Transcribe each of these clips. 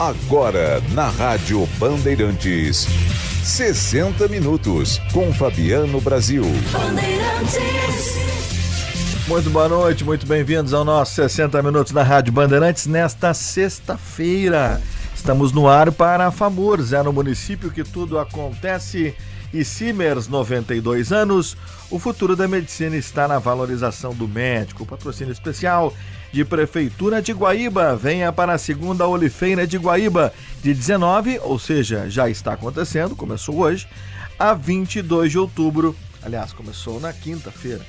Agora, na Rádio Bandeirantes. 60 Minutos, com Fabiano Brasil. Muito boa noite, muito bem-vindos ao nosso 60 Minutos na Rádio Bandeirantes nesta sexta-feira. Estamos no ar para a FAMURS, é no município que tudo acontece. E Simers, 92 anos, o futuro da medicina está na valorização do médico. O patrocínio especial de Prefeitura de Guaíba. Venha para a segunda Olifeira de Guaíba, de 19, ou seja, já está acontecendo, começou hoje, a 22 de outubro. Aliás, começou na quinta-feira,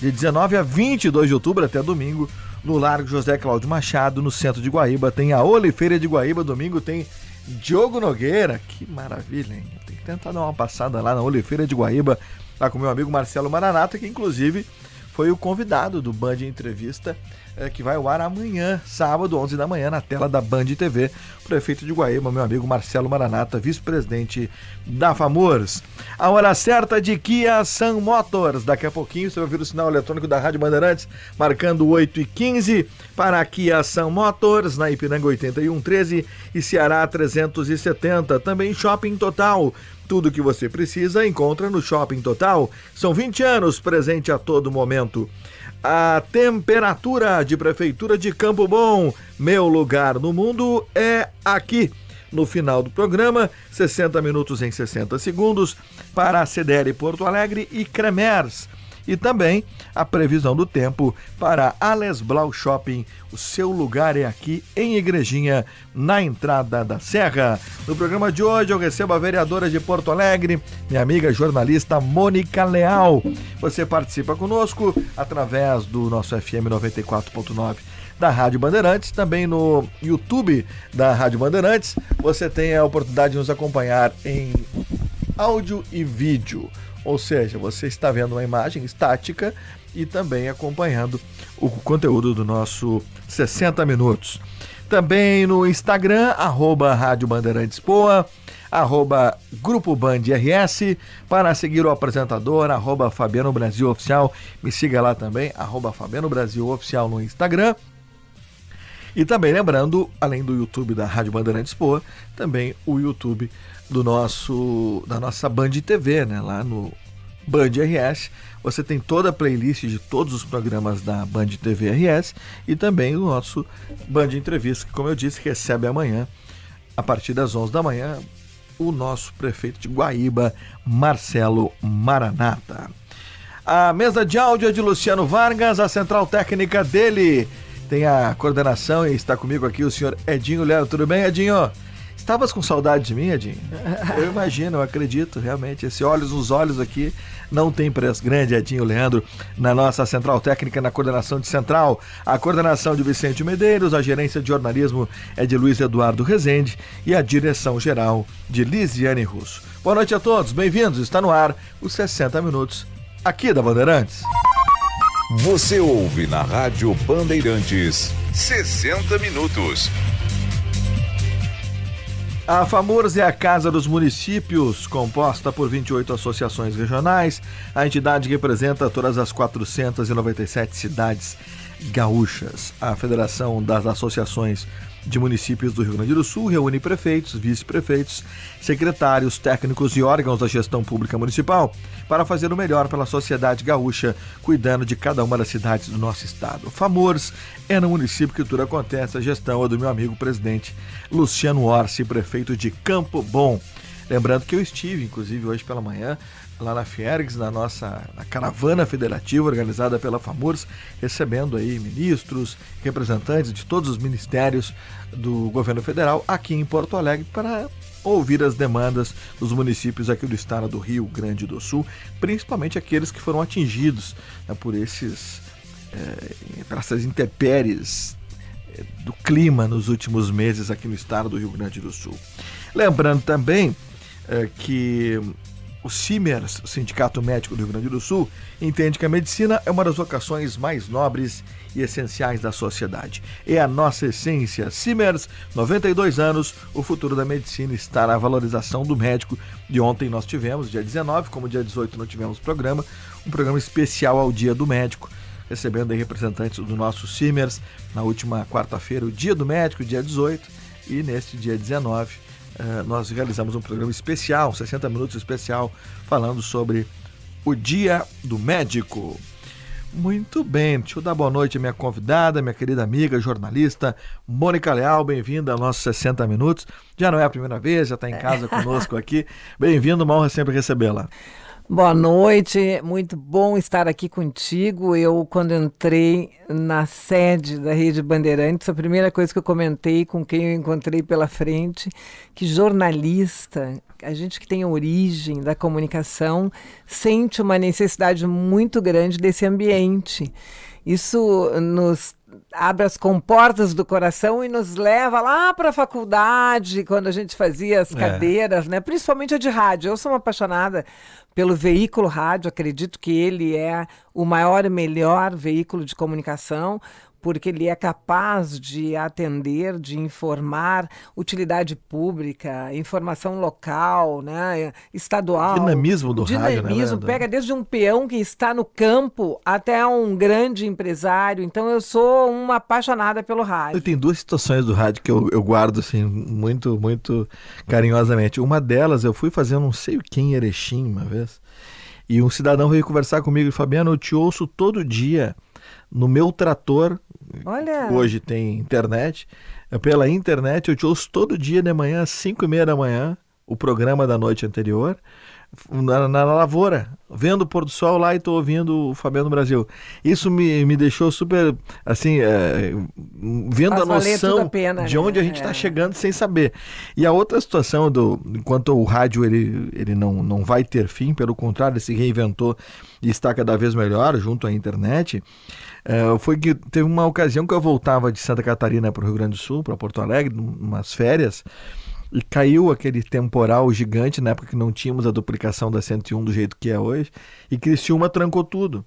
de 19 a 22 de outubro até domingo, no Largo José Cláudio Machado, no centro de Guaíba. Tem a Olifeira de Guaíba, domingo tem Diogo Nogueira. Que maravilha, hein? Tem que tentar dar uma passada lá na Olifeira de Guaíba, lá com meu amigo Marcelo Maranata, que inclusive foi o convidado do Band Entrevista é, que vai ao ar amanhã, sábado, 11 da manhã, na tela da Band TV. Prefeito de Guaíba, meu amigo Marcelo Maranata, vice-presidente da FAMURS. A hora certa de Kia Sun Motors. Daqui a pouquinho você vai ouvir o sinal eletrônico da Rádio Bandeirantes, marcando 8 e 15 para a Kia Sun Motors, na Ipiranga 8113 e Ceará 370. Também Shopping Total. Tudo que você precisa encontra no Shopping Total. São 20 anos presente a todo momento. A temperatura de Prefeitura de Campo Bom, meu lugar no mundo é aqui. No final do programa, 60 minutos em 60 segundos para a CDL Porto Alegre e Cremers e também a previsão do tempo para Ales Blau Shopping. O seu lugar é aqui em Igrejinha, na entrada da Serra. No programa de hoje eu recebo a vereadora de Porto Alegre, minha amiga jornalista Mônica Leal. Você participa conosco através do nosso FM 94.9 da Rádio Bandeirantes, também no YouTube da Rádio Bandeirantes. Você tem a oportunidade de nos acompanhar em áudio e vídeo. Ou seja, você está vendo uma imagem estática e também acompanhando o conteúdo do nosso 60 Minutos. Também no Instagram, arroba Rádio Bandeirantes Poa, arroba Grupo Band RS, para seguir o apresentador, arroba Fabiano Brasil Oficial, me siga lá também, arroba Fabiano Brasil Oficial no Instagram. E também lembrando, além do YouTube da Rádio Bandeirantes Poa, também o YouTube do nosso da nossa Band TV, né? Lá no Band RS, você tem toda a playlist de todos os programas da Band TV RS e também o nosso Band Entrevista, que como eu disse, recebe amanhã a partir das 11 da manhã o nosso prefeito de Guaíba, Marcelo Maranata. A mesa de áudio é de Luciano Vargas, a central técnica dele tem a coordenação e está comigo aqui o senhor Edinho Lero. Tudo bem, Edinho? Estavas com saudade de mim, Edinho? Eu imagino, eu acredito, realmente. Esse olhos nos olhos aqui não tem preço. Grande Edinho Leandro na nossa central técnica, na coordenação de central. A coordenação de Vicente Medeiros, a gerência de jornalismo é de Luiz Eduardo Rezende e a direção geral de Lisiane Russo. Boa noite a todos, bem-vindos. Está no ar os 60 Minutos aqui da Bandeirantes. Você ouve na Rádio Bandeirantes 60 Minutos. A FAMURS é a Casa dos Municípios, composta por 28 associações regionais. A entidade representa todas as 497 cidades gaúchas. A Federação das Associações de municípios do Rio Grande do Sul reúne prefeitos, vice-prefeitos, secretários, técnicos e órgãos da gestão pública municipal para fazer o melhor pela sociedade gaúcha, cuidando de cada uma das cidades do nosso estado. Famores é no município que tudo acontece. A gestão é do meu amigo presidente Luciano Orsi, prefeito de Campo Bom. Lembrando que eu estive, inclusive, hoje pela manhã, lá na Fiergs, na nossa na caravana federativa organizada pela FAMURS, recebendo aí ministros, representantes de todos os ministérios do governo federal aqui em Porto Alegre para ouvir as demandas dos municípios aqui do estado do Rio Grande do Sul, principalmente aqueles que foram atingidos né, por esses é, por essas intempéries eh, do clima nos últimos meses aqui no estado do Rio Grande do Sul. Lembrando também é, que o CIMERS, Sindicato Médico do Rio Grande do Sul, entende que a medicina é uma das vocações mais nobres e essenciais da sociedade. É a nossa essência. CIMERS, 92 anos, o futuro da medicina está na valorização do médico. De ontem nós tivemos, dia 19, como dia 18 não tivemos programa, um programa especial ao Dia do Médico recebendo aí representantes do nosso Simers na última quarta-feira, o Dia do Médico, dia 18, e neste dia 19, eh, nós realizamos um programa especial, 60 minutos especial, falando sobre o Dia do Médico. Muito bem, deixa eu dar boa noite à minha convidada, minha querida amiga, jornalista Mônica Leal, bem-vinda ao nosso 60 minutos. Já não é a primeira vez, já está em é. casa conosco aqui. Bem-vindo, uma honra sempre recebê-la. Boa noite, muito bom estar aqui contigo. Eu, quando entrei na sede da Rede Bandeirantes, a primeira coisa que eu comentei com quem eu encontrei pela frente, que jornalista, a gente que tem origem da comunicação, sente uma necessidade muito grande desse ambiente. Isso nos abre as comportas do coração e nos leva lá para a faculdade, quando a gente fazia as é. cadeiras, é. né? Principalmente a de rádio. Eu sou uma apaixonada pelo veículo rádio, acredito que ele é o maior e melhor veículo de comunicação porque ele é capaz de atender, de informar utilidade pública, informação local, né, estadual. O dinamismo do o dinamismo, rádio, né? Dinamismo, pega desde um peão que está no campo até um grande empresário. Então eu sou uma apaixonada pelo rádio. Tem duas situações do rádio que eu, eu guardo assim muito, muito carinhosamente. Uma delas, eu fui fazer não sei quem em Erechim uma vez, e um cidadão veio conversar comigo e Fabiano, eu te ouço todo dia no meu trator Olha. hoje tem internet. É, pela internet, eu te ouço todo dia de manhã, às 5 e meia da manhã, o programa da noite anterior, na, na, na lavoura, vendo o pôr do sol lá e estou ouvindo o Fabiano Brasil. Isso me, me deixou super, assim, é, vendo Faz a noção a pena, de onde a gente está né? é. chegando sem saber. E a outra situação, do enquanto o rádio ele, ele não, não vai ter fim, pelo contrário, ele se reinventou e está cada vez melhor junto à internet. É, foi que teve uma ocasião que eu voltava de Santa Catarina para o Rio Grande do Sul, para Porto Alegre, umas férias, e caiu aquele temporal gigante, na época que não tínhamos a duplicação da 101 do jeito que é hoje, e Criciúma trancou tudo.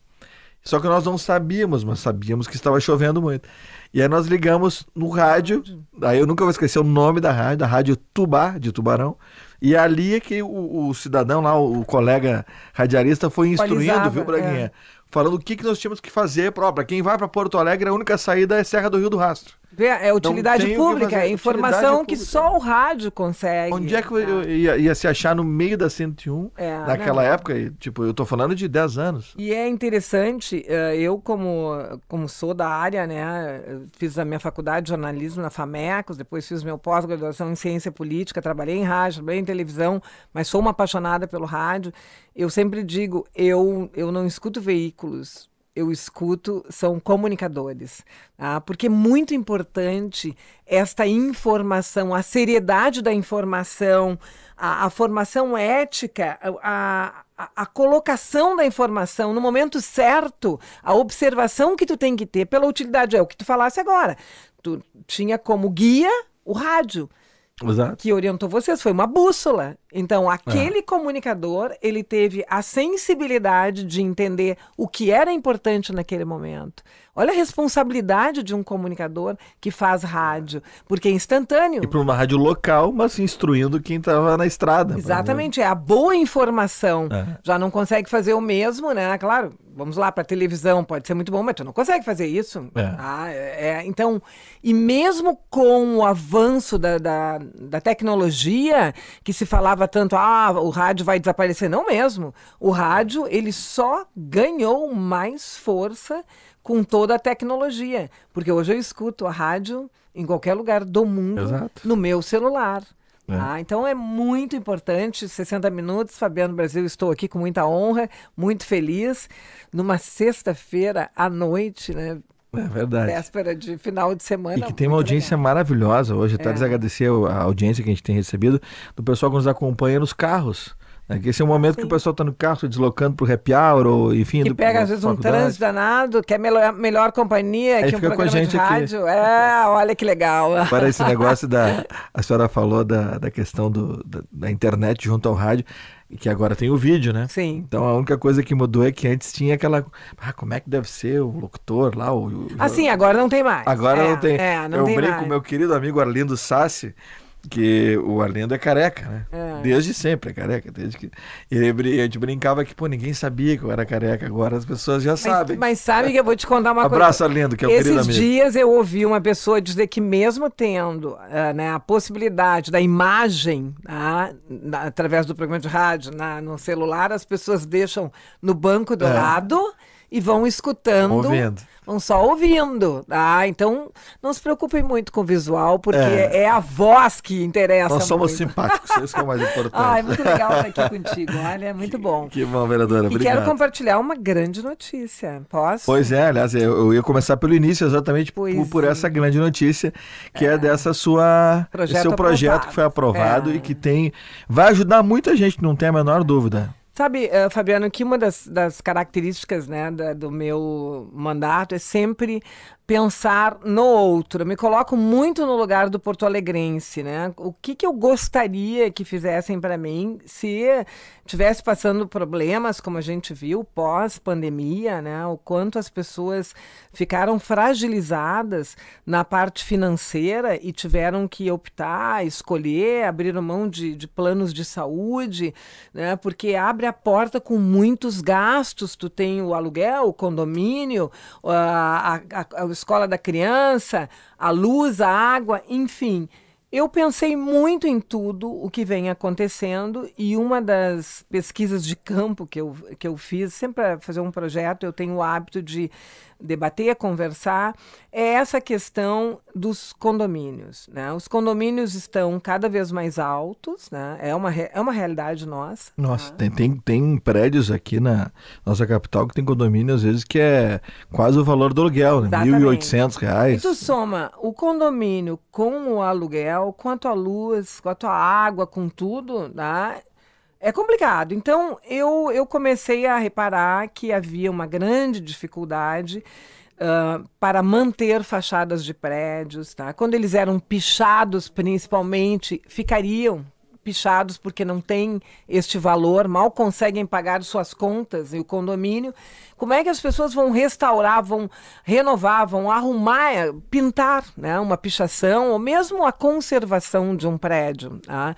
Só que nós não sabíamos, mas sabíamos que estava chovendo muito. E aí nós ligamos no rádio, aí eu nunca vou esquecer o nome da rádio, da rádio Tubá, de Tubarão. E ali é que o, o cidadão lá, o, colega radialista, foi instruindo, viu, Braguinha? É falando o que, que nós tínhamos que fazer. Para quem vai para Porto Alegre, a única saída é Serra do Rio do Rastro. É, é utilidade pública, é informação que pública. só o rádio consegue. Onde é que eu, eu ia, ia, se achar no meio da 101 é, naquela não. época? E, tipo, eu estou falando de 10 anos. E é interessante, eh, eu como, como sou da área, né, fiz a minha faculdade de jornalismo na FAMECOS, depois fiz meu pós-graduação em ciência política, trabalhei em rádio, trabalhei em televisão, mas sou uma apaixonada pelo rádio. Eu sempre digo, eu, eu não escuto veículos, eu escuto são comunicadores, tá? porque é muito importante esta informação, a seriedade da informação, a, a formação ética, a, a, a, colocação da informação no momento certo, a observação que tu tem que ter pela utilidade. É o que tu falasse agora. Tu tinha como guia o rádio. Exato. que orientou vocês, foi uma bússola. Então, aquele é. comunicador, ele teve a sensibilidade de entender o que era importante naquele momento. Olha a responsabilidade de um comunicador que faz rádio, porque é instantâneo. E para uma rádio local, mas instruindo quem estava na estrada. Exatamente, é a boa informação. É. Já não consegue fazer o mesmo, né? Claro, vamos lá para televisão, pode ser muito bom, mas tu não consegue fazer isso. É. Ah, é, é, então, e mesmo com o avanço da, da, da tecnologia, que se falava tanto, ah, o rádio vai desaparecer, não mesmo. O rádio, ele só ganhou mais força com toda a tecnologia. Porque hoje eu escuto a rádio em qualquer lugar do mundo, Exato. no meu celular. É. Ah, então é muito importante, 60 minutos, Fabiano Brasil, estou aqui com muita honra, muito feliz, numa sexta-feira à noite, né? É verdade. Véspera de final de semana. E que tem uma audiência legal. maravilhosa hoje, tá? É. Agradecer a audiência que a gente tem recebido, do pessoal que nos acompanha nos carros. É esse é o momento que o pessoal está no carro se deslocando para o happy hour, ou, enfim. Que pega, às vezes, um trânsito danado, que é a melhor, melhor companhia, Aí que fica um programa com a gente de rádio. Aqui. É, olha que legal. Para esse negócio da. A senhora falou da, da questão do, da, da internet junto ao rádio que agora tem o vídeo, né? Sim. Então a única coisa que mudou é que antes tinha aquela. Ah, como é que deve ser o locutor lá? O, o... Assim, agora não tem mais. Agora é, não tem. É, não Eu tem brinco com meu querido amigo Arlindo Sassi que o Arlindo é careca, né? É. Desde sempre é careca. Desde que... Ele, a gente brincava que, pô, ninguém sabia que eu era careca. Agora as pessoas já mas, sabem. Mas sabe que eu vou te contar uma Abraço, coisa. Abraço, Arlindo, que é o Esses querido amigo. Esses dias eu ouvi uma pessoa dizer que mesmo tendo uh, né, a possibilidade da imagem, uh, através do programa de rádio, na, no celular, as pessoas deixam no banco do é. lado e vão escutando. Ouvindo. Vão só ouvindo, Ah, então, não se preocupem muito com o visual, porque é, é a voz que interessa. Nós somos muito. simpáticos, isso que é o mais importante. Ah, é muito legal estar aqui contigo, olha, é muito bom. Que, bom, vereadora, e obrigado. quero compartilhar uma grande notícia, posso? Pois é, aliás, eu, ia começar pelo início, exatamente por, por essa grande notícia, que é, é dessa sua... Projeto seu projeto aprovado. que foi aprovado é. e que tem... Vai ajudar muita gente, não tem a menor dúvida. Sabe, uh, Fabiano, que uma das, das características né, da, do meu mandato é sempre pensar no outro. Eu me coloco muito no lugar do porto alegrense, né? O que, que eu gostaria que fizessem para mim se tivesse passando problemas, como a gente viu, pós-pandemia, né? O quanto as pessoas ficaram fragilizadas na parte financeira e tiveram que optar, escolher, abrir mão de, de planos de saúde, né? Porque abre a porta com muitos gastos. Tu tem o aluguel, o condomínio, a, a, a escola da criança, a luz, a água, enfim. Eu pensei muito em tudo o que vem acontecendo e uma das pesquisas de campo que eu, que eu fiz, sempre para é fazer um projeto, eu tenho o hábito de debater, conversar, é essa questão dos condomínios. Né? Os condomínios estão cada vez mais altos, né? é, uma, é uma realidade nossa. Nossa, ah. tem, tem, tem prédios aqui na nossa capital que tem condomínio, às vezes, que é quase o valor do aluguel, né? R$ 1.800. E tu então, soma o condomínio com o aluguel, com a tua luz, com a tua água, com tudo, né? É complicado. Então, eu, eu comecei a reparar que havia uma grande dificuldade uh, para manter fachadas de prédios. Tá? Quando eles eram pichados, principalmente, ficariam pichados porque não têm este valor, mal conseguem pagar suas contas e o condomínio. Como é que as pessoas vão restaurar, vão renovar, vão arrumar, eh, pintar né, uma pichação ou mesmo a conservação de um prédio? Tá?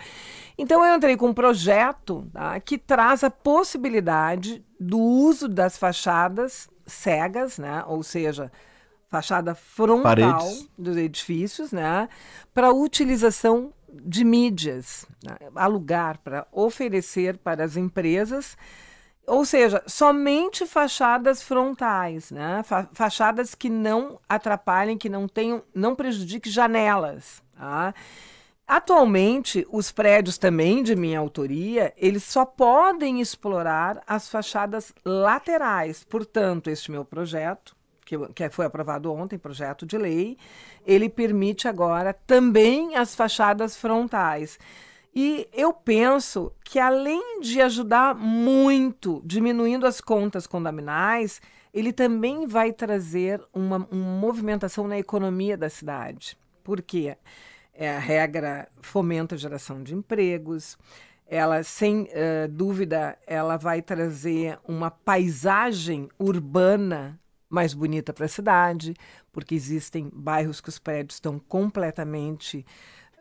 Então eu entrei com um projeto tá, que traz a possibilidade do uso das fachadas cegas, né, ou seja, fachada frontal Paredes. dos edifícios, né, para utilização de mídias, né, alugar para oferecer para as empresas, ou seja, somente fachadas frontais, né, fa fachadas que não atrapalhem, que não tenham, não prejudiquem janelas. Tá? Atualmente, os prédios também de minha autoria, eles só podem explorar as fachadas laterais. Portanto, este meu projeto que, que foi aprovado ontem, projeto de lei, ele permite agora também as fachadas frontais. E eu penso que, além de ajudar muito diminuindo as contas condominais, ele também vai trazer uma, uma movimentação na economia da cidade. Por quê? É, a regra fomenta a geração de empregos, ela, sem uh, dúvida, ela vai trazer uma paisagem urbana mais bonita para a cidade, porque existem bairros que os prédios estão completamente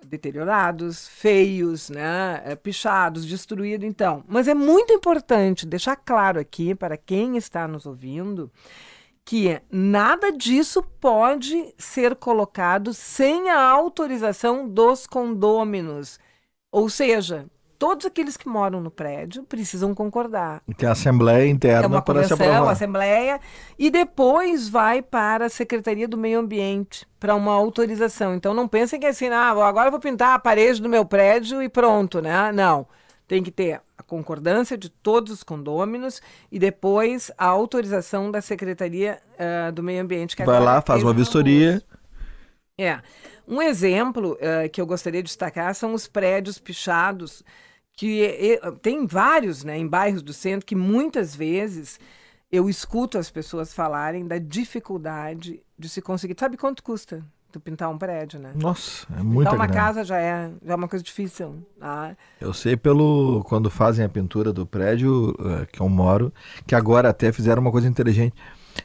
deteriorados, feios, né, eh, pichados, destruídos, então. Mas é muito importante deixar claro aqui para quem está nos ouvindo que nada disso pode ser colocado sem a autorização dos condôminos. Ou seja, todos aqueles que moram no prédio precisam concordar. Tem a assembleia interna é uma para se aprovar. assembleia e depois vai para a Secretaria do Meio Ambiente para uma autorização. Então não pensem que é assim, ah, agora eu vou pintar a parede do meu prédio e pronto, né? Não. Tem que ter a concordância de todos os condôminos e depois a autorização da Secretaria uh, do Meio Ambiente. Que Vai lá, faz uma vistoria. É. Um exemplo uh, que eu gostaria de destacar são os prédios pichados que tem vários, né, em bairros do centro que muitas vezes eu escuto as pessoas falarem da dificuldade de se conseguir. Sabe quanto custa tu pintar um prédio, né? Nossa, é muito Pintar uma grande. casa já é, já é uma coisa difícil. Ah. Eu sei pelo quando fazem a pintura do prédio eh, que eu moro, que agora até fizeram uma coisa inteligente.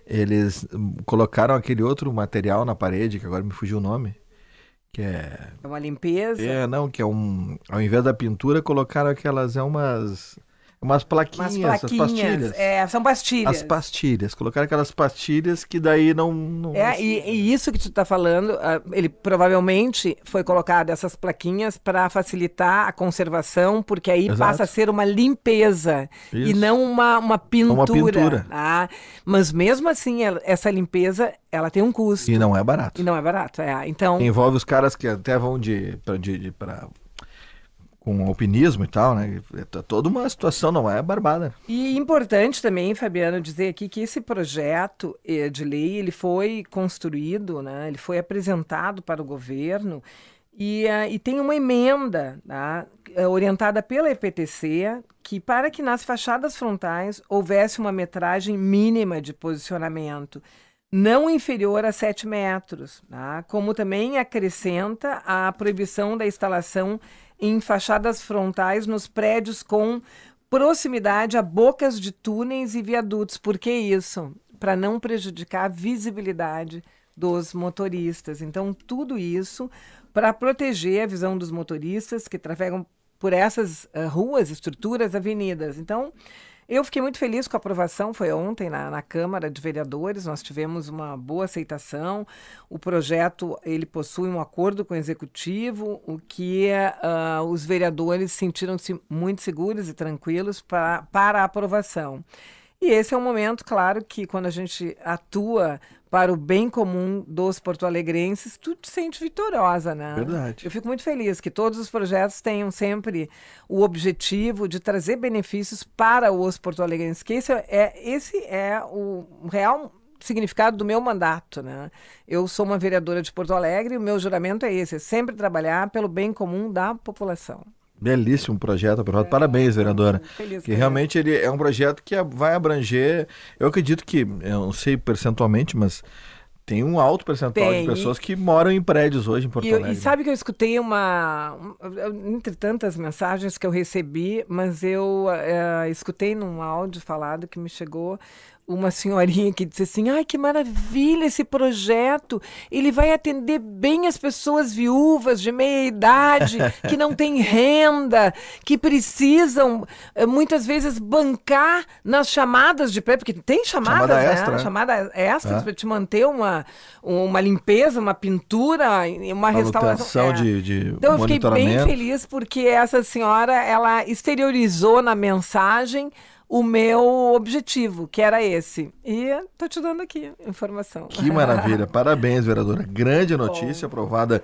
Eles hum, colocaram aquele outro material na parede, que agora me fugiu o nome que é... É uma limpeza? É, não, que é um... Ao invés da pintura, colocaram aquelas... É umas... Umas plaquinhas, umas plaquinhas, as pastilhas. É, são pastilhas. As pastilhas. Colocaram aquelas pastilhas que daí não. não... É, assim, e, e, isso que tu está falando, ah, ele provavelmente foi colocado essas plaquinhas para facilitar a conservação, porque aí Exato. passa a ser uma limpeza isso. e não uma, uma pintura. Uma pintura. Ah, mas mesmo assim, essa limpeza ela tem um custo. E não é barato. E não é barato, é. Então. Envolve os caras que até vão de, pra, de, de pra com alpinismo e tal, né? É toda uma situação, não é barbada. E importante também, Fabiano, dizer aqui que esse projeto eh, de lei, ele foi construído, né? Ele foi apresentado para o governo e, eh, e tem uma emenda tá? É orientada pela EPTC que para que nas fachadas frontais houvesse uma metragem mínima de posicionamento não inferior a 7 metros, tá? como também acrescenta a proibição da instalação em fachadas frontais nos prédios com proximidade a bocas de túneis e viadutos. Por que isso? Para não prejudicar a visibilidade dos motoristas. Então, tudo isso para proteger a visão dos motoristas que trafegam por essas uh, ruas, estruturas, avenidas. Então, eu fiquei muito feliz com a aprovação, foi ontem na, na, Câmara de Vereadores, nós tivemos uma boa aceitação. O projeto, ele possui um acordo com o Executivo, o que uh, os vereadores sentiram-se muito seguros e tranquilos pra, para a aprovação. E esse é um momento, claro, que quando a gente atua para o bem comum dos porto-alegrenses, tu te sente vitoriosa, né? Verdade. Eu fico muito feliz que todos os projetos tenham sempre o objetivo de trazer benefícios para os porto-alegrenses, que esse é, esse é o real significado do meu mandato, né? Eu sou uma vereadora de Porto Alegre e o meu juramento é esse, é sempre trabalhar pelo bem comum da população. Belíssimo projeto aprovado. É, Parabéns, vereadora. Feliz, que realmente ele é um projeto que vai abranger, eu acredito que, eu não sei percentualmente, mas tem um alto percentual tem. de pessoas que moram em prédios hoje em Porto Alegre. E, sabe que eu escutei uma, entre tantas mensagens que eu recebi, mas eu eh, escutei num áudio falado que me chegou uma senhorinha que disse assim: ai, que maravilha esse projeto! Ele vai atender bem as pessoas viúvas de meia idade, que não têm renda, que precisam eh, muitas vezes bancar nas chamadas de pré, porque tem chamadas, chamada né? Extra, né? Chamada extras é. para te manter uma, uma limpeza, uma pintura, uma, uma restauração. É. De, de então eu fiquei bem feliz porque essa senhora ela exteriorizou na mensagem o meu objetivo, que era esse. E estou te dando aqui informação. Que maravilha. Parabéns, vereadora. Grande notícia Bom. aprovada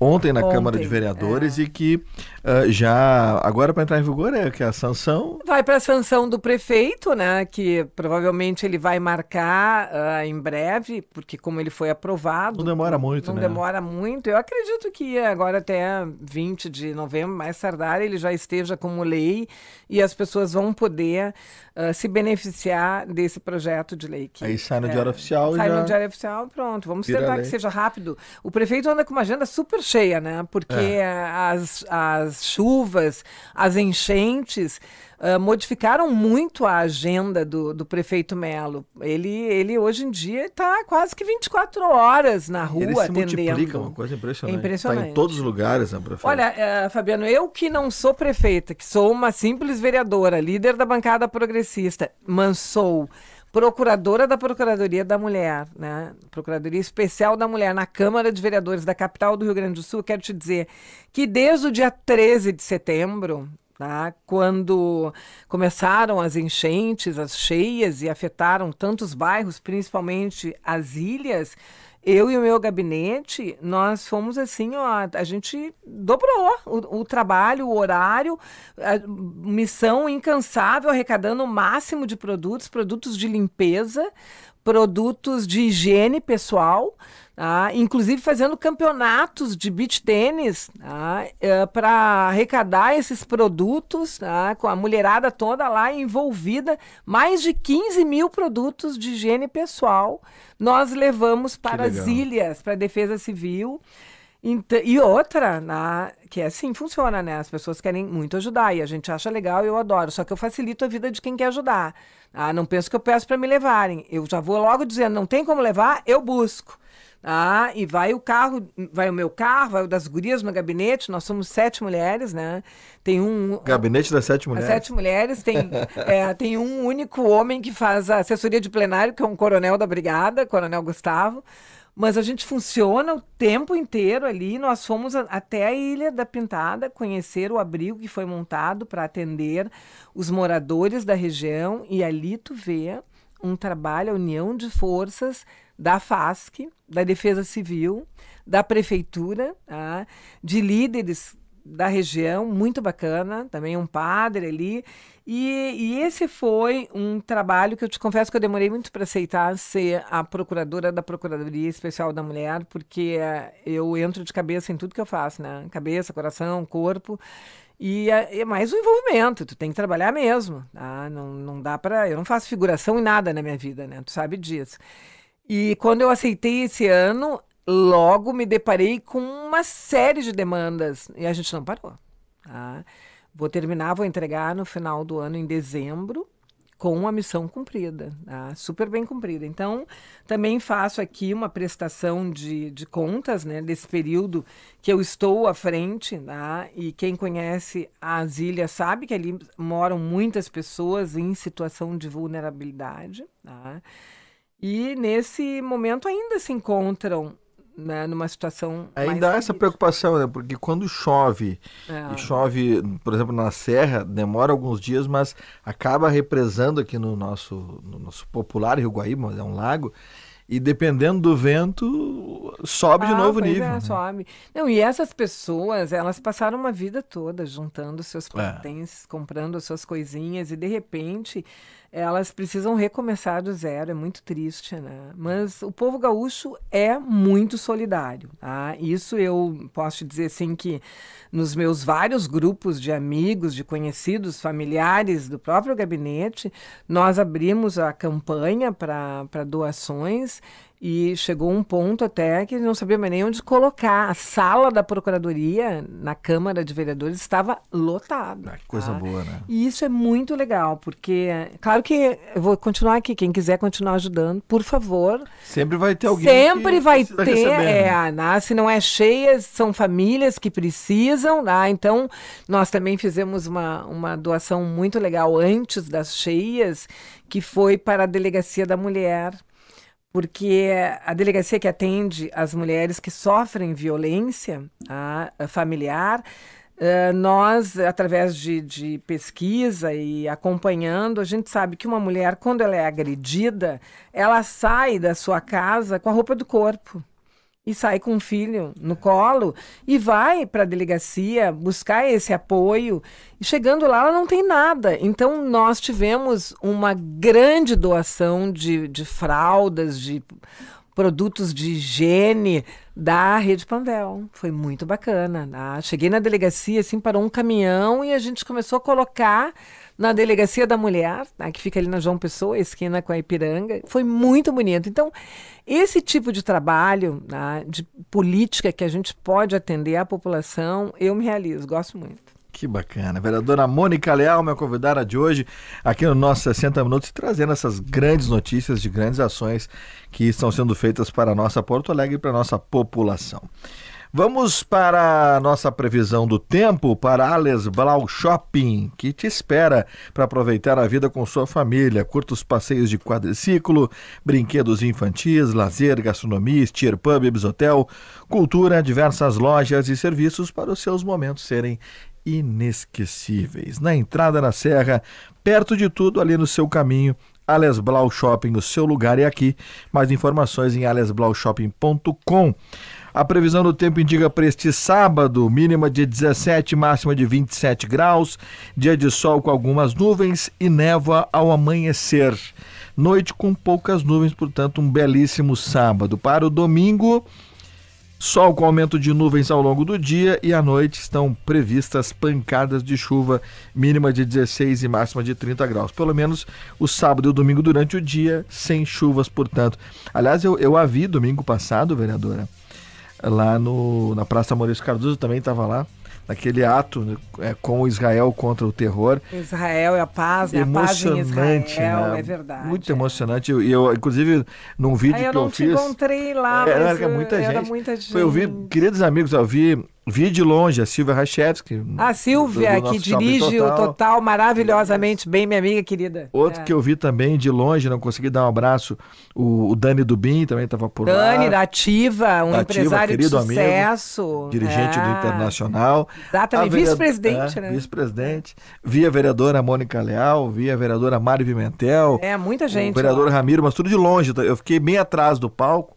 ontem na ontem, Câmara de Vereadores é. e que Uh, já agora para entrar em vigor é que a sanção vai para a sanção do prefeito, né? Que provavelmente ele vai marcar uh, em breve, porque como ele foi aprovado, não demora muito, não né? demora muito. Eu acredito que agora até 20 de novembro, mais tardar, ele já esteja como lei e as pessoas vão poder uh, se beneficiar desse projeto de lei. Que, Aí sai no é, diário oficial, sai já... no diário oficial, pronto. Vamos tentar que seja rápido. O prefeito anda com uma agenda super cheia, né? Porque é. as, as as chuvas, as enchentes, uh, modificaram muito a agenda do, do prefeito Melo. Ele, ele hoje em dia está quase que 24 horas na rua ele se atendendo. multiplica, uma coisa impressionante. É impressionante. Tá em todos os lugares, né, prefeito? Olha, uh, Fabiano, eu que não sou prefeita, que sou uma simples vereadora, líder da bancada progressista, mansou. sou procuradora da Procuradoria da Mulher, né? Procuradoria Especial da Mulher na Câmara de Vereadores da capital do Rio Grande do Sul, quero te dizer que desde o dia 13 de setembro, tá? quando começaram as enchentes, as cheias e afetaram tantos bairros, principalmente as ilhas, eu e o meu gabinete, nós fomos assim, ó, a gente dobrou o, o trabalho, o horário, missão incansável, arrecadando o máximo de produtos, produtos de limpeza, produtos de higiene pessoal, ah, inclusive fazendo campeonatos de beach tênis ah, é, eh, para arrecadar esses produtos, ah, com a mulherada toda lá envolvida, mais de 15 mil produtos de higiene pessoal nós levamos para as ilhas, para a Defesa Civil. Então, e outra, na, né, que é assim, funciona, né? As pessoas querem muito ajudar e a gente acha legal e eu adoro. Só que eu facilito a vida de quem quer ajudar. Ah, não penso que eu peço para me levarem. Eu já vou logo dizendo, não tem como levar, eu busco. Ah, e vai o carro, vai o meu carro, vai o das gurias no gabinete. Nós somos sete mulheres, né? Tem um. Gabinete das sete mulheres. É, sete mulheres. Tem, é, tem um único homem que faz a assessoria de plenário, que é um coronel da brigada, Coronel Gustavo. Mas a gente funciona o tempo inteiro ali. Nós fomos a, até a Ilha da Pintada conhecer o abrigo que foi montado para atender os moradores da região. E ali tu vê um trabalho, a união de forças da FASC, da Defesa Civil, da Prefeitura, tá? de líderes da região, muito bacana, também um padre ali. E, e, esse foi um trabalho que eu te confesso que eu demorei muito para aceitar ser a procuradora da Procuradoria Especial da Mulher, porque eh, eu entro de cabeça em tudo que eu faço, né? Cabeça, coração, corpo. E é, é mais o um envolvimento, tu tem que trabalhar mesmo, tá? Não, não dá para. Eu não faço figuração em nada na minha vida, né? Tu sabe disso. E quando eu aceitei esse ano, logo me deparei com uma série de demandas e a gente não parou. Tá? Vou terminar, vou entregar no final do ano, em dezembro, com uma missão cumprida, tá? super bem cumprida. Então, também faço aqui uma prestação de, de contas né, desse período que eu estou à frente, tá? e quem conhece as ilhas sabe que ali moram muitas pessoas em situação de vulnerabilidade. Tá? E nesse momento ainda se encontram né, numa situação. Ainda há essa preocupação, né? Porque quando chove, é. chove, por exemplo, na serra, demora alguns dias, mas acaba represando aqui no nosso, no nosso popular Rio Guaíba, é um lago, e dependendo do vento, sobe ah, de novo o é, nível. É, né? sobe. Não, e essas pessoas, elas passaram uma vida toda juntando seus patentes, é. comprando suas coisinhas, e de repente elas precisam recomeçar do zero. É muito triste, né? Mas o povo gaúcho é muito solidário. Tá? Isso eu posso dizer assim que nos meus vários grupos de amigos, de conhecidos, familiares do próprio gabinete, nós abrimos a campanha para doações e chegou um ponto até que não sabia mais nem onde colocar. A sala da Procuradoria na Câmara de Vereadores estava lotada. Ah, que coisa tá? boa, né? E isso é muito legal, porque, é, claro que eu vou continuar aqui. Quem quiser continuar ajudando, por favor. Sempre vai ter alguém. Sempre vai ter. Receber, é, né? Ah, né? Se não é cheia, são famílias que precisam. Né? Então, nós também fizemos uma, uma doação muito legal antes das cheias, que foi para a Delegacia da Mulher porque a delegacia que atende as mulheres que sofrem violência a, tá, a familiar, uh, nós, através de, de, pesquisa e acompanhando, a gente sabe que uma mulher, quando ela é agredida, ela sai da sua casa com a roupa do corpo e sai com o filho no colo e vai para a delegacia buscar esse apoio. E chegando lá, ela não tem nada. Então, nós tivemos uma grande doação de, de fraldas, de produtos de higiene da Rede Panvel. Foi muito bacana. Ah, cheguei na delegacia, assim, parou um caminhão e a gente começou a colocar na Delegacia da Mulher, né, que fica ali na João Pessoa, esquina com a Ipiranga. Foi muito bonito. Então, esse tipo de trabalho, né, de política que a gente pode atender a população, eu me realizo, gosto muito. Que bacana. Vereadora Mônica Leal, minha convidada de hoje, aqui no nosso 60 Minutos, trazendo essas grandes notícias de grandes ações que estão sendo feitas para a nossa Porto Alegre e para a nossa população. Vamos para a nossa previsão do tempo para Ales Blau Shopping, que te espera para aproveitar a vida com sua família. Curtos passeios de quadriciclo, brinquedos infantis, lazer, gastronomia, steer pub, hotel, cultura, diversas lojas e serviços para os seus momentos serem inesquecíveis. Na entrada na serra, perto de tudo ali no seu caminho, Alias Blau Shopping, o seu lugar é aqui. Mais informações em aliasblaushopping.com. A previsão do tempo indica para este sábado, mínima de 17, máxima de 27 graus, dia de sol com algumas nuvens e névoa ao amanhecer. Noite com poucas nuvens, portanto, um belíssimo sábado. Para o domingo, sol com aumento de nuvens ao longo do dia e à noite estão previstas pancadas de chuva, mínima de 16 e máxima de 30 graus. Pelo menos o sábado e o domingo durante o dia, sem chuvas, portanto. Aliás, eu, eu a vi domingo passado, vereadora lá no, na Praça Maurício Cardoso, também estava lá naquele ato né, é, com Israel contra o terror. Israel é a paz, né? Emocionante, a paz Israel, né? é verdade. Muito é. emocionante. E eu, inclusive, num vídeo eu que eu fiz... eu não te encontrei lá, é, mas era, muita, eh, gente. muita gente. Eu vi, queridos amigos, eu vi Vi de longe a Silvia Rachevski. A Silvia, que dirige total. o Total maravilhosamente bem, minha amiga querida. Outro é. que eu vi também de longe, não consegui dar um abraço, o, o Dani Dubin também estava por Dani, lá. Dani, da Ativa, um da empresário Ativa, de sucesso. Amigo, dirigente é. do Internacional. Exatamente, vice-presidente, é, né? Vice-presidente. Vi a vereadora Mônica Leal, vi a vereadora Mário Pimentel. É, muita gente. O vereador Ramiro, mas tudo de longe. Tá? Eu fiquei bem atrás do palco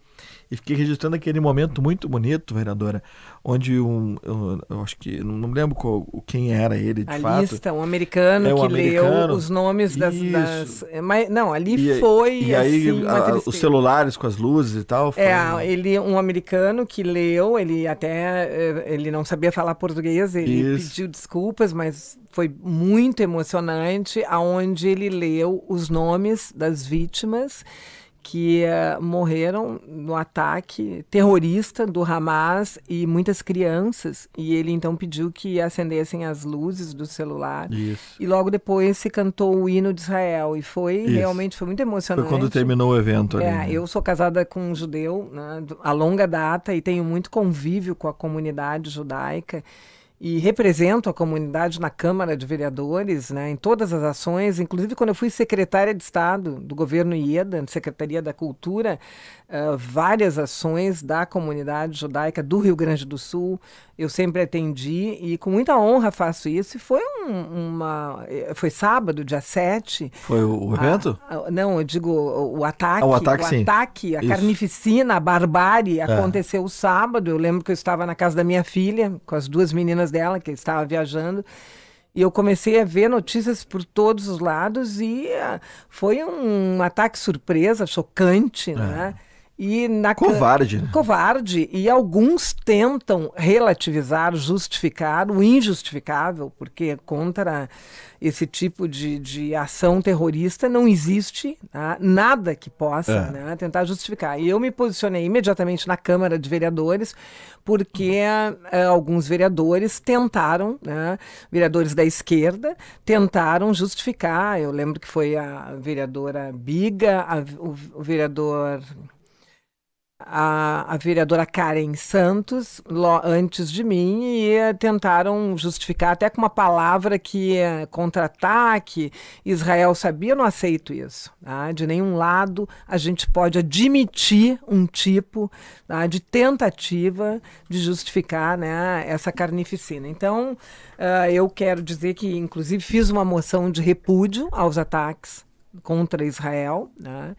e fiquei registrando aquele momento muito bonito, vereadora, onde um. Eu, eu acho que. Não, me lembro qual, quem era ele, de a fato. Lista, um americano é, um que americano. leu os nomes das. das é, mas, não, ali e, foi. E aí, assim, a, os celulares com as luzes e tal. Foi... É, ele, um americano que leu, ele até. Eh, ele não sabia falar português, ele Isso. pediu desculpas, mas foi muito emocionante, aonde ele leu os nomes das vítimas que uh, morreram no ataque terrorista do Hamas e muitas crianças. E ele então pediu que acendessem as luzes do celular. Isso. E logo depois se cantou o hino de Israel. E foi Isso. realmente foi muito emocionante. Foi quando terminou o evento. Ali, é, né? Eu sou casada com um judeu né, a longa data e tenho muito convívio com a comunidade judaica e represento a comunidade na Câmara de Vereadores, né, em todas as ações, inclusive quando eu fui secretária de Estado do governo IEDA, Secretaria da Cultura, uh, várias ações da comunidade judaica do Rio Grande do Sul, eu sempre atendi e com muita honra faço isso. E foi um, uma. Eh, foi sábado, dia 7. Foi o evento? A, a, não, eu digo o, o ataque. Ah, o ataque, o sim. ataque a isso. carnificina, a barbárie é. aconteceu é. sábado. Eu lembro que eu estava na casa da minha filha, com as duas meninas dela, que estava viajando. E eu comecei a ver notícias por todos os lados e ah, foi um ataque surpresa, chocante, né? é. né? E na covarde. Né? Covarde. E alguns tentam relativizar, justificar o injustificável, porque é contra esse tipo de, de ação terrorista não existe tá? nada que possa é. né, tentar justificar. E eu me posicionei imediatamente na Câmara de Vereadores, porque eh, alguns vereadores tentaram, né, vereadores da esquerda, tentaram justificar. Eu lembro que foi a vereadora Biga, a, o, o vereador a, a vereadora Karen Santos lo, antes de mim e eh, tentaram justificar até com uma palavra que é contra-ataque. Israel sabia, eu não aceito isso. Tá? De nenhum lado a gente pode admitir um tipo tá? de tentativa de justificar né, essa carnificina. Então, uh, eu quero dizer que, inclusive, fiz uma moção de repúdio aos ataques contra Israel. Né?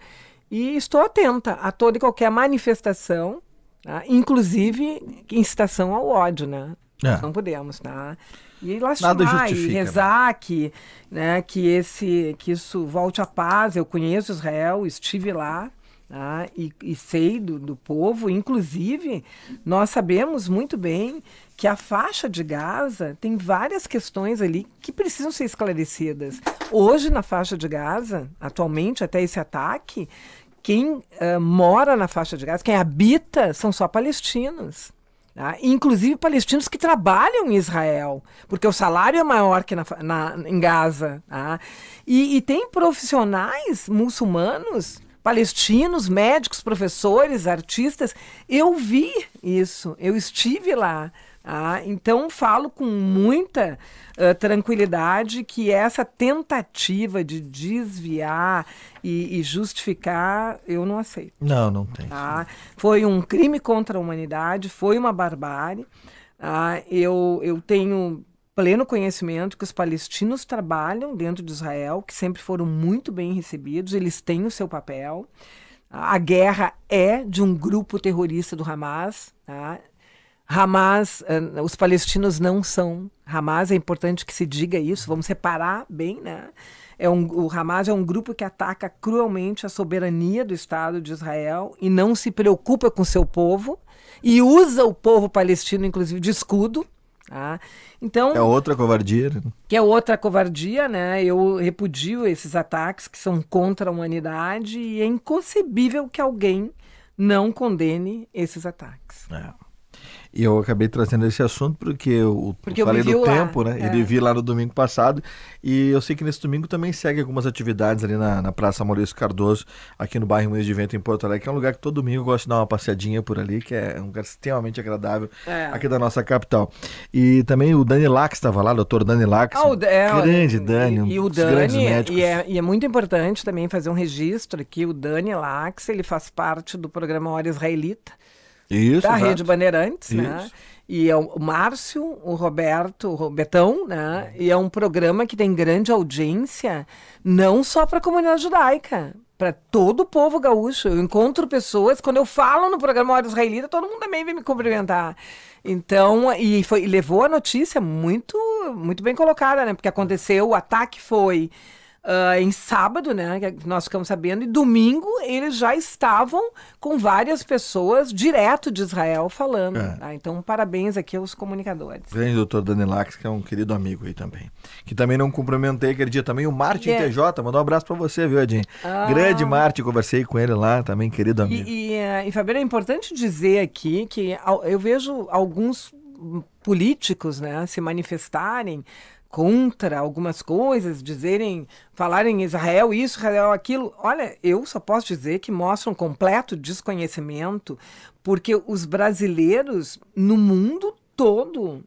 E estou atenta a toda e qualquer manifestação, tá? inclusive incitação ao ódio, né? É. Não podemos, tá? E lastimar, e né? rezar né? que, né, que, esse, que isso volte à paz. Eu conheço Israel, estive lá. Tá? e, e, sei do, do, povo, inclusive, nós sabemos muito bem que a faixa de Gaza tem várias questões ali que precisam ser esclarecidas. Hoje, na faixa de Gaza, atualmente, até esse ataque, quem uh, mora na faixa de Gaza, quem habita, são só palestinos. Tá? Inclusive palestinos que trabalham em Israel, porque o salário é maior que na, na em Gaza. Tá? E, e, tem profissionais muçulmanos, palestinos, médicos, professores, artistas. Eu vi isso, eu estive lá. Ah, então, falo com muita uh, tranquilidade que essa tentativa de desviar e, e justificar, eu não aceito. Não, não tem. Ah, foi um crime contra a humanidade, foi uma barbárie. Ah, eu, eu tenho pleno conhecimento que os palestinos trabalham dentro de Israel, que sempre foram muito bem recebidos, eles têm o seu papel. A guerra é de um grupo terrorista do Hamas. Hamas, uh, os palestinos não são Hamas, é importante que se diga isso, vamos separar bem, né? É um, o Hamas é um grupo que ataca cruelmente a soberania do Estado de Israel e não se preocupa com seu povo e usa o povo palestino, inclusive, de escudo. Tá? Então, é outra covardia. Né? Que é outra covardia, né? Eu repudio esses ataques que são contra a humanidade e é inconcebível que alguém não condene esses ataques. É. E eu acabei trazendo esse assunto porque eu, porque eu falei do tempo, lá. né? É. Ele vi lá no domingo passado. E eu sei que nesse domingo também segue algumas atividades ali na, na Praça Maurício Cardoso, aqui no bairro Moinhos de Vento, em Porto Alegre, que é um lugar que todo domingo eu gosto de dar uma passeadinha por ali, que é um lugar extremamente agradável é. aqui da nossa capital. E também o Dani Lax estava lá, o doutor Dani Lax. Ah, o, é, grande Dani, um e, o Dani, grandes é, médicos. E é, e é muito importante também fazer um registro aqui. O Dani Lax, ele faz parte do programa Hora Israelita isso, da exato. Rede Bandeirantes, né? Isso. né? E é o Márcio, o Roberto, o Betão, né? E é um programa que tem grande audiência, não só para a comunidade judaica, para todo o povo gaúcho. Eu encontro pessoas, quando eu falo no programa Hora Israelita, todo mundo também vem me cumprimentar. Então, e foi, e levou a notícia muito, muito bem colocada, né? Porque aconteceu, o ataque foi uh, em sábado, né? É nós ficamos sabendo, e domingo eles já estavam com várias pessoas direto de Israel falando. É. Tá? Então, parabéns aqui aos comunicadores. Grande doutor Danilax, que é um querido amigo aí também. Que também não cumprimentei aquele dia também, o Martin yeah. É. TJ. Mandou um abraço para você, viu, Edinho? Ah. Grande Martin, conversei com ele lá também, querido amigo. E, eh, e, e é importante dizer aqui que eu vejo alguns políticos né, se manifestarem contra algumas coisas, dizerem, falarem Israel isso, Israel aquilo. Olha, eu só posso dizer que mostra um completo desconhecimento, porque os brasileiros no mundo todo